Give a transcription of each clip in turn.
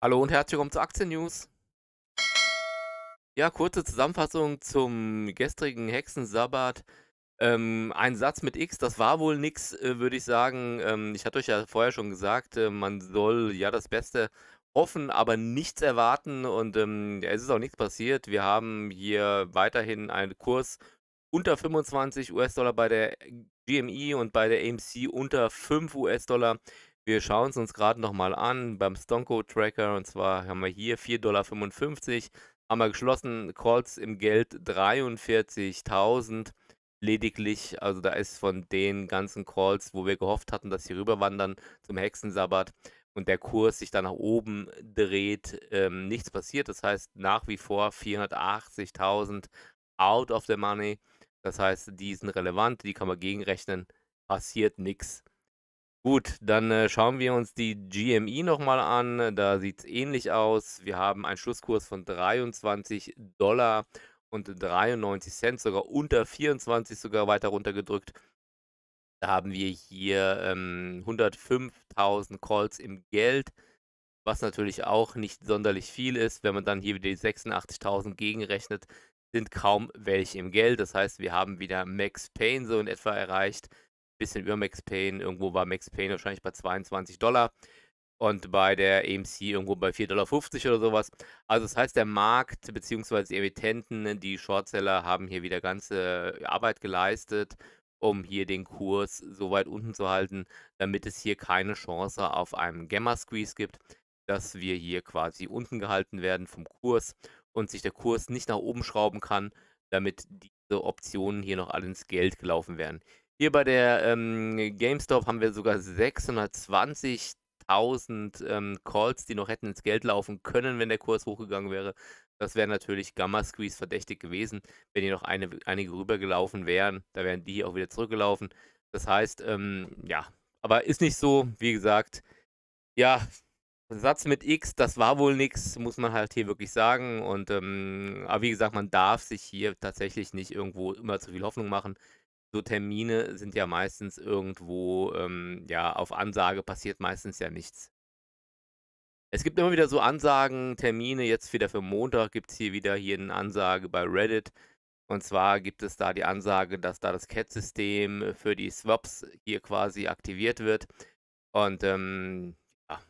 Hallo und herzlich willkommen zu Aktien News. Ja, kurze Zusammenfassung zum gestrigen Hexensabbat. Ähm, ein Satz mit X, das war wohl nix, äh, würde ich sagen. Ähm, ich hatte euch ja vorher schon gesagt, äh, man soll ja das Beste hoffen, aber nichts erwarten und ähm, es ist auch nichts passiert. Wir haben hier weiterhin einen Kurs unter 25 US-Dollar bei der GMI und bei der AMC unter 5 US-Dollar. Wir schauen es uns gerade nochmal an beim Stonko Tracker. Und zwar haben wir hier 4,55 Dollar. Haben wir geschlossen, Calls im Geld 43.000 lediglich. Also da ist von den ganzen Calls, wo wir gehofft hatten, dass sie rüberwandern zum Hexensabbat und der Kurs sich da nach oben dreht, ähm, nichts passiert. Das heißt nach wie vor 480.000 out of the money. Das heißt, die sind relevant, die kann man gegenrechnen, passiert nichts. Gut, dann äh, schauen wir uns die GME nochmal an. Da sieht es ähnlich aus. Wir haben einen Schlusskurs von 23 Dollar und 93 Cent, sogar unter 24 sogar weiter runtergedrückt. Da haben wir hier ähm, 105.000 Calls im Geld, was natürlich auch nicht sonderlich viel ist. Wenn man dann hier wieder die 86.000 gegenrechnet, sind kaum welche im Geld. Das heißt, wir haben wieder Max Payne so in etwa erreicht bisschen über Max Payne. Irgendwo war Max Payne wahrscheinlich bei 22 Dollar und bei der EMC irgendwo bei 4,50 Dollar oder sowas. Also das heißt, der Markt bzw. die Emittenten, die Shortseller haben hier wieder ganze äh, Arbeit geleistet, um hier den Kurs so weit unten zu halten, damit es hier keine Chance auf einen Gamma-Squeeze gibt, dass wir hier quasi unten gehalten werden vom Kurs und sich der Kurs nicht nach oben schrauben kann, damit diese Optionen hier noch alle ins Geld gelaufen werden. Hier bei der ähm, GameStop haben wir sogar 620.000 ähm, Calls, die noch hätten ins Geld laufen können, wenn der Kurs hochgegangen wäre. Das wäre natürlich Gamma Squeeze verdächtig gewesen, wenn hier noch eine, einige rübergelaufen wären. Da wären die auch wieder zurückgelaufen. Das heißt, ähm, ja, aber ist nicht so, wie gesagt, ja, Satz mit X, das war wohl nichts, muss man halt hier wirklich sagen. Und ähm, aber wie gesagt, man darf sich hier tatsächlich nicht irgendwo immer zu viel Hoffnung machen so Termine sind ja meistens irgendwo, ähm, ja, auf Ansage passiert meistens ja nichts. Es gibt immer wieder so Ansagen, Termine, jetzt wieder für Montag gibt es hier wieder hier eine Ansage bei Reddit. Und zwar gibt es da die Ansage, dass da das CAT-System für die Swaps hier quasi aktiviert wird. Und ähm, ja.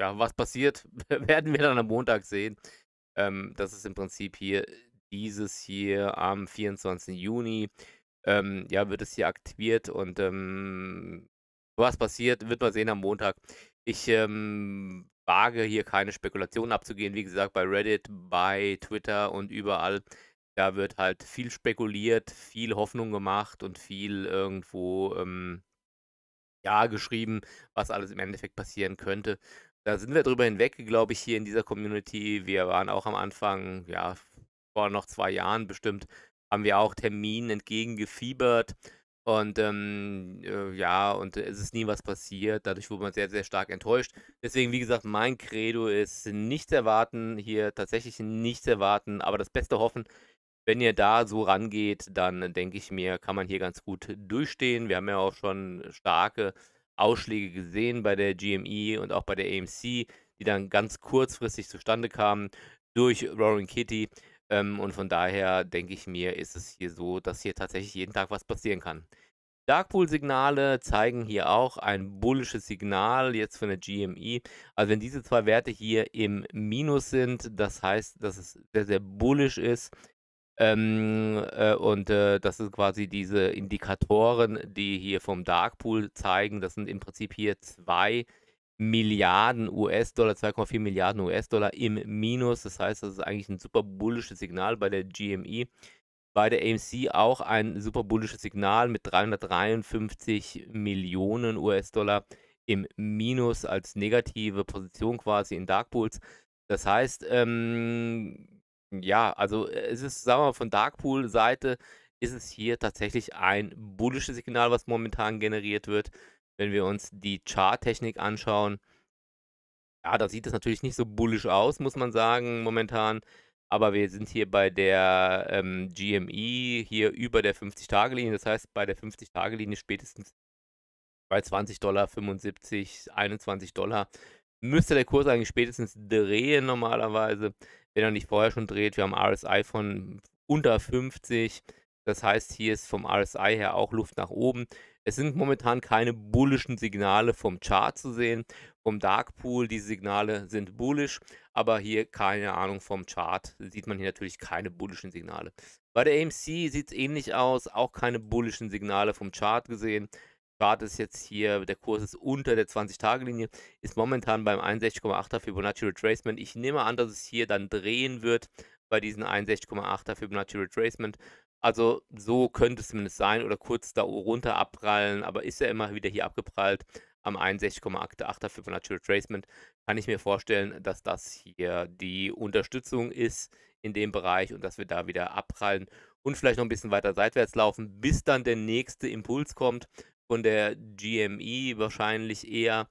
ja. was passiert, werden wir dann am Montag sehen. Ähm, das ist im Prinzip hier dieses hier am 24. Juni ähm, ja, wird es hier aktiviert und ähm, was passiert, wird man sehen am Montag. Ich ähm, wage hier keine Spekulationen abzugehen. Wie gesagt, bei Reddit, bei Twitter und überall, da wird halt viel spekuliert, viel Hoffnung gemacht und viel irgendwo ähm, ja geschrieben, was alles im Endeffekt passieren könnte. Da sind wir drüber hinweg, glaube ich, hier in dieser Community. Wir waren auch am Anfang, ja, vor noch zwei Jahren bestimmt haben wir auch Terminen entgegengefiebert. Und ähm, äh, ja, und es ist nie was passiert. Dadurch wurde man sehr, sehr stark enttäuscht. Deswegen, wie gesagt, mein Credo ist nichts erwarten, hier tatsächlich nichts erwarten, aber das Beste hoffen. Wenn ihr da so rangeht, dann denke ich mir, kann man hier ganz gut durchstehen. Wir haben ja auch schon starke Ausschläge gesehen bei der GME und auch bei der AMC, die dann ganz kurzfristig zustande kamen durch Roaring Kitty. Ähm, und von daher denke ich mir, ist es hier so, dass hier tatsächlich jeden Tag was passieren kann. Darkpool-Signale zeigen hier auch ein bullisches Signal jetzt von der GME. Also wenn diese zwei Werte hier im Minus sind, das heißt, dass es sehr, sehr bullisch ist. Ähm, äh, und äh, das sind quasi diese Indikatoren, die hier vom Darkpool zeigen. Das sind im Prinzip hier zwei Indikatoren Milliarden US-Dollar, 2,4 Milliarden US-Dollar im Minus. Das heißt, das ist eigentlich ein super bullisches Signal bei der GME. Bei der AMC auch ein super bullisches Signal mit 353 Millionen US-Dollar im Minus als negative Position quasi in Dark Pools. Das heißt, ähm, ja, also äh, es ist, sagen wir mal, von Dark Pool-Seite ist es hier tatsächlich ein bullisches Signal, was momentan generiert wird wenn wir uns die Charttechnik anschauen, ja, da sieht es natürlich nicht so bullisch aus, muss man sagen, momentan. Aber wir sind hier bei der ähm, GME hier über der 50-Tage-Linie. Das heißt, bei der 50-Tage-Linie spätestens bei 20 Dollar, 75, 21 Dollar müsste der Kurs eigentlich spätestens drehen normalerweise, wenn er nicht vorher schon dreht. Wir haben RSI von unter 50. Das heißt, hier ist vom RSI her auch Luft nach oben. Es sind momentan keine bullischen Signale vom Chart zu sehen, vom Dark Pool. Die Signale sind bullisch, aber hier keine Ahnung vom Chart. Sieht man hier natürlich keine bullischen Signale. Bei der AMC sieht es ähnlich aus, auch keine bullischen Signale vom Chart gesehen. Chart ist jetzt hier, der Kurs ist unter der 20-Tage-Linie, ist momentan beim 61,8er Fibonacci Retracement. Ich nehme an, dass es hier dann drehen wird bei diesen 61,8er Fibonacci Retracement. Also so könnte es zumindest sein oder kurz da runter abprallen, aber ist ja immer wieder hier abgeprallt am 618 er Fibonacci Retracement. Kann ich mir vorstellen, dass das hier die Unterstützung ist in dem Bereich und dass wir da wieder abprallen und vielleicht noch ein bisschen weiter seitwärts laufen, bis dann der nächste Impuls kommt von der GME wahrscheinlich eher,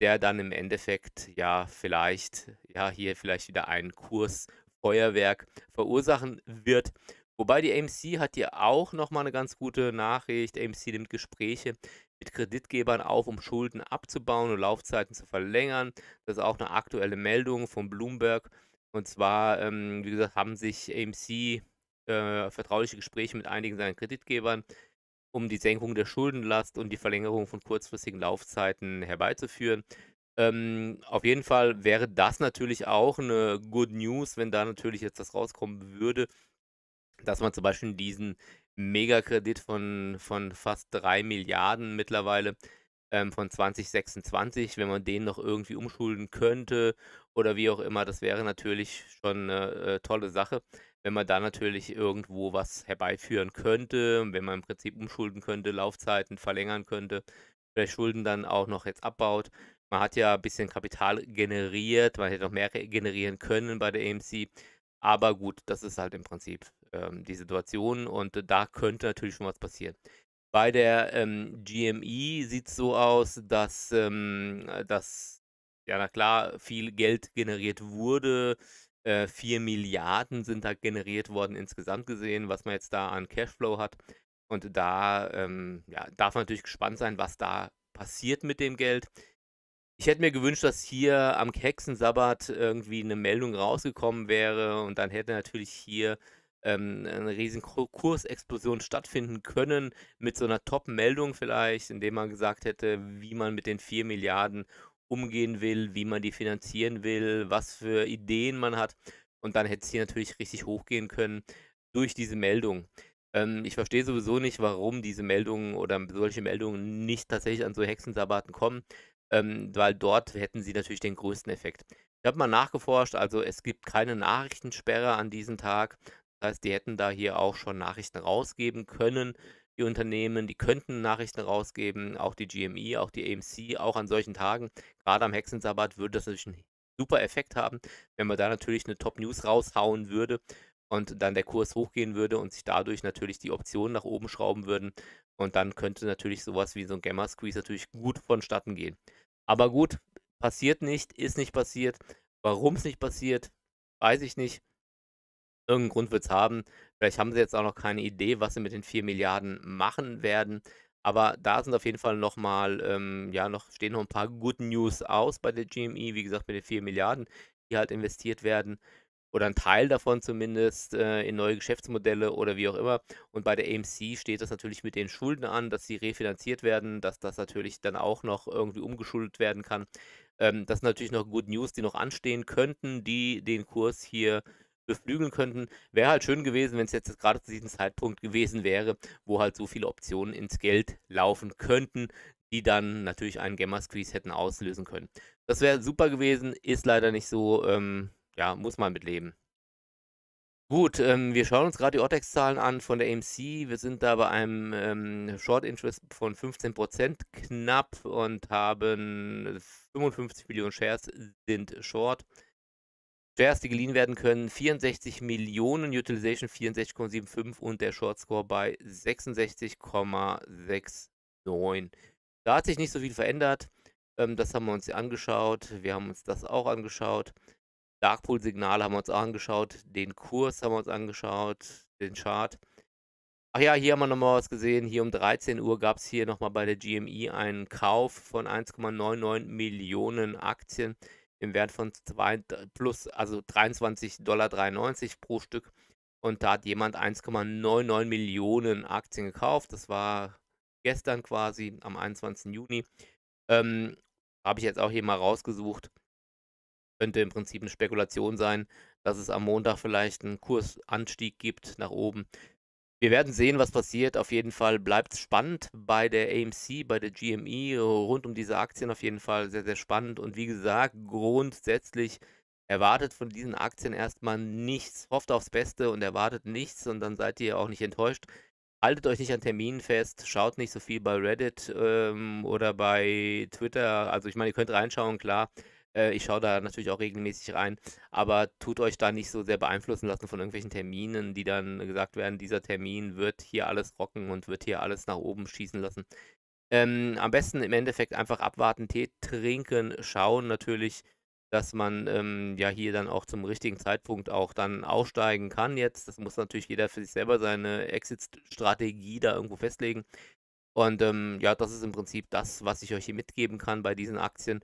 der dann im Endeffekt ja vielleicht ja hier vielleicht wieder ein Kursfeuerwerk verursachen wird. Wobei die AMC hat hier auch nochmal eine ganz gute Nachricht. AMC nimmt Gespräche mit Kreditgebern auf, um Schulden abzubauen und Laufzeiten zu verlängern. Das ist auch eine aktuelle Meldung von Bloomberg. Und zwar, ähm, wie gesagt, haben sich AMC äh, vertrauliche Gespräche mit einigen seiner Kreditgebern um die Senkung der Schuldenlast und die Verlängerung von kurzfristigen Laufzeiten herbeizuführen. Ähm, auf jeden Fall wäre das natürlich auch eine Good News, wenn da natürlich jetzt das rauskommen würde, dass man zum Beispiel diesen Megakredit von, von fast 3 Milliarden mittlerweile ähm, von 2026, wenn man den noch irgendwie umschulden könnte oder wie auch immer, das wäre natürlich schon eine äh, tolle Sache, wenn man da natürlich irgendwo was herbeiführen könnte, wenn man im Prinzip umschulden könnte, Laufzeiten verlängern könnte, vielleicht Schulden dann auch noch jetzt abbaut. Man hat ja ein bisschen Kapital generiert, man hätte noch mehr generieren können bei der AMC. Aber gut, das ist halt im Prinzip ähm, die Situation und da könnte natürlich schon was passieren. Bei der ähm, GME sieht es so aus, dass, ähm, dass, ja, na klar, viel Geld generiert wurde. Äh, 4 Milliarden sind da generiert worden insgesamt gesehen, was man jetzt da an Cashflow hat. Und da ähm, ja, darf man natürlich gespannt sein, was da passiert mit dem Geld. Ich hätte mir gewünscht, dass hier am Hexensabbat irgendwie eine Meldung rausgekommen wäre und dann hätte natürlich hier, ähm, 'ne riesen Kursexplosion stattfinden können mit so einer Top-Meldung vielleicht, indem man gesagt hätte, wie man mit den 4 Milliarden umgehen will, wie man die finanzieren will, was für Ideen man hat. Und dann hätte es hier natürlich richtig hochgehen können durch diese Meldung. Ähm, ich verstehe sowieso nicht, warum diese Meldungen oder solche Meldungen nicht tatsächlich an so Hexensabbaten kommen ähm, weil dort hätten sie natürlich den größten Effekt. Ich habe mal nachgeforscht, also es gibt keine Nachrichtensperre an diesem Tag. Das heißt, die hätten da hier auch schon Nachrichten rausgeben können. Die Unternehmen, die könnten Nachrichten rausgeben, auch die GME, auch die AMC, auch an solchen Tagen. Gerade am Hexensabbat würde das natürlich einen super Effekt haben, wenn man da natürlich eine Top-News raushauen würde und dann der Kurs hochgehen würde und sich dadurch natürlich die Optionen nach oben schrauben würden. Und dann könnte natürlich sowas wie so ein Gamma Squeeze natürlich gut vonstatten gehen. Aber gut, passiert nicht, ist nicht passiert. Warum es nicht passiert, weiß ich nicht. Irgendeinen Grund wird es haben. Vielleicht haben sie jetzt auch noch keine Idee, was sie mit den 4 Milliarden machen werden. Aber da sind auf jeden Fall nochmal, ähm, ja, noch stehen noch ein paar Good News aus bei der GME. Wie gesagt, mit den 4 Milliarden, die halt investiert werden oder ein Teil davon zumindest äh, in neue Geschäftsmodelle oder wie auch immer. Und bei der AMC steht das natürlich mit den Schulden an, dass sie refinanziert werden, dass das natürlich dann auch noch irgendwie umgeschuldet werden kann. Ähm, das sind natürlich noch Good News, die noch anstehen könnten, die den Kurs hier beflügeln könnten. Wäre halt schön gewesen, wenn es jetzt gerade zu diesem Zeitpunkt gewesen wäre, wo halt so viele Optionen ins Geld laufen könnten, die dann natürlich einen Gamma Squeeze hätten auslösen können. Das wäre super gewesen, ist leider nicht so. Ähm, ja, muss man mitleben. Gut, ähm, wir schauen uns gerade die ortex zahlen an von der AMC. Wir sind da bei einem ähm, Short Interest von 15% knapp und haben 55 Millionen Shares sind Short. Shares, die geliehen werden können, 64 Millionen, Utilization 64,75 und der Short Score bei 66,69. Da hat sich nicht so viel verändert. Ähm, das haben wir uns angeschaut. Wir haben uns das auch angeschaut. Darkpool-Signal haben wir uns auch angeschaut, den Kurs haben wir uns angeschaut, den Chart. Ach ja, hier haben wir nochmal was gesehen. Hier um 13 Uhr gab es hier nochmal bei der GME einen Kauf von 1,99 Millionen Aktien im Wert von zwei, plus also 23,93 Dollar pro Stück. Und da hat jemand 1,99 Millionen Aktien gekauft. Das war gestern quasi, am 21. Juni. Ähm, Habe ich jetzt auch hier mal rausgesucht könnte im Prinzip eine Spekulation sein, dass es am Montag vielleicht einen Kursanstieg gibt nach oben. Wir werden sehen, was passiert. Auf jeden Fall bleibt es spannend bei der AMC, bei der GME, rund um diese Aktien auf jeden Fall sehr, sehr spannend. Und wie gesagt, grundsätzlich erwartet von diesen Aktien erstmal nichts, hofft aufs Beste und erwartet nichts und dann seid ihr auch nicht enttäuscht. Haltet euch nicht an Terminen fest, schaut nicht so viel bei Reddit ähm, oder bei Twitter. Also ich meine, ihr könnt reinschauen, klar. Äh, ich schaue da natürlich auch regelmäßig rein, aber tut euch da nicht so sehr beeinflussen lassen von irgendwelchen Terminen, die dann gesagt werden, dieser Termin wird hier alles rocken und wird hier alles nach oben schießen lassen. Ähm, am besten im Endeffekt einfach abwarten, Tee trinken, schauen natürlich, dass man ähm, ja hier dann auch zum richtigen Zeitpunkt auch dann aussteigen kann jetzt. Das muss natürlich jeder für sich selber seine Exit-Strategie da irgendwo festlegen. Und ähm, ja, das ist im Prinzip das, was ich euch hier mitgeben kann bei diesen Aktien.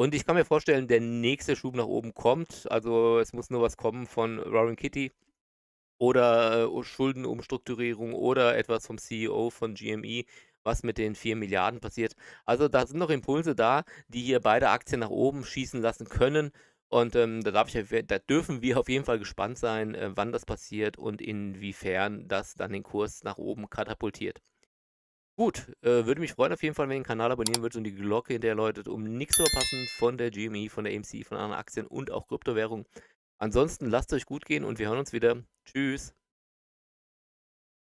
Und ich kann mir vorstellen, der nächste Schub nach oben kommt. Also es muss nur was kommen von Roaring Kitty oder äh, Schuldenumstrukturierung oder etwas vom CEO von GME, was mit den 4 Milliarden passiert. Also da sind noch Impulse da, die hier beide Aktien nach oben schießen lassen können. Und ähm, da, ich, da, dürfen wir auf jeden Fall gespannt sein, äh, wann das passiert und inwiefern das dann den Kurs nach oben katapultiert. Gut, äh, würde mich freuen auf jeden Fall, wenn ihr den Kanal abonnieren würdet und die Glocke hinterher läutet, um nichts zu verpassen von der GME, von der AMC, von anderen Aktien und auch Kryptowährungen. Ansonsten lasst es euch gut gehen und wir hören uns wieder. Tschüss.